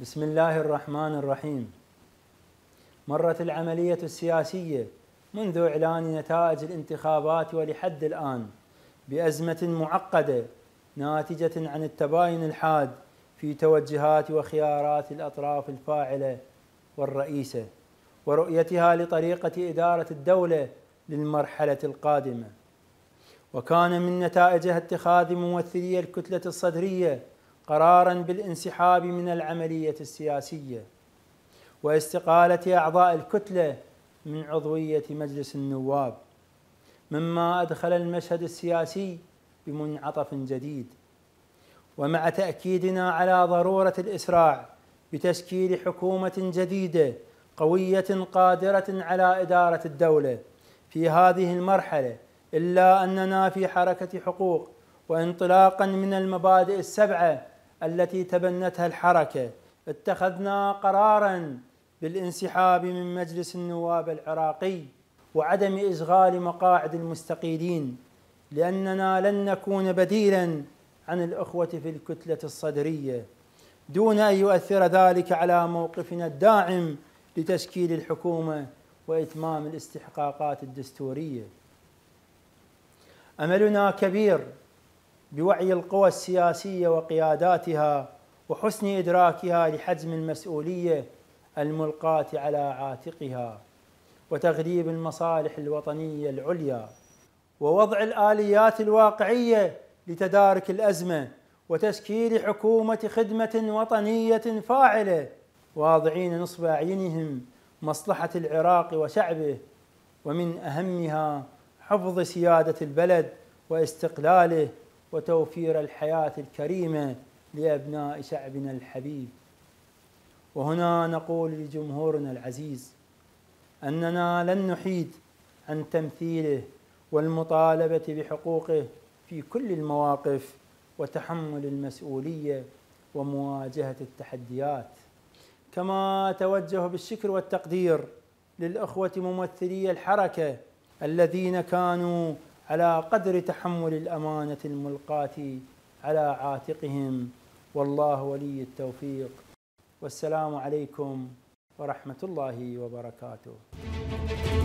بسم الله الرحمن الرحيم مرت العملية السياسية منذ إعلان نتائج الانتخابات ولحد الآن بأزمة معقدة ناتجة عن التباين الحاد في توجهات وخيارات الأطراف الفاعلة والرئيسة ورؤيتها لطريقة إدارة الدولة للمرحلة القادمة وكان من نتائجها اتخاذ ممثلي الكتلة الصدرية قرارا بالانسحاب من العمليه السياسيه واستقاله اعضاء الكتله من عضويه مجلس النواب مما ادخل المشهد السياسي بمنعطف جديد ومع تاكيدنا على ضروره الاسراع بتشكيل حكومه جديده قويه قادره على اداره الدوله في هذه المرحله الا اننا في حركه حقوق وانطلاقا من المبادئ السبعه التي تبنتها الحركه اتخذنا قرارا بالانسحاب من مجلس النواب العراقي وعدم اشغال مقاعد المستقيلين لاننا لن نكون بديلا عن الاخوه في الكتله الصدريه دون ان يؤثر ذلك على موقفنا الداعم لتشكيل الحكومه واتمام الاستحقاقات الدستوريه املنا كبير بوعي القوى السياسيه وقياداتها وحسن ادراكها لحجم المسؤوليه الملقاه على عاتقها وتغريب المصالح الوطنيه العليا ووضع الاليات الواقعيه لتدارك الازمه وتشكيل حكومه خدمه وطنيه فاعله واضعين نصب اعينهم مصلحه العراق وشعبه ومن اهمها حفظ سياده البلد واستقلاله وتوفير الحياة الكريمة لأبناء شعبنا الحبيب وهنا نقول لجمهورنا العزيز أننا لن نحيد عن تمثيله والمطالبة بحقوقه في كل المواقف وتحمل المسؤولية ومواجهة التحديات كما توجه بالشكر والتقدير للأخوة ممثلي الحركة الذين كانوا على قدر تحمل الامانه الملقاه على عاتقهم والله ولي التوفيق والسلام عليكم ورحمه الله وبركاته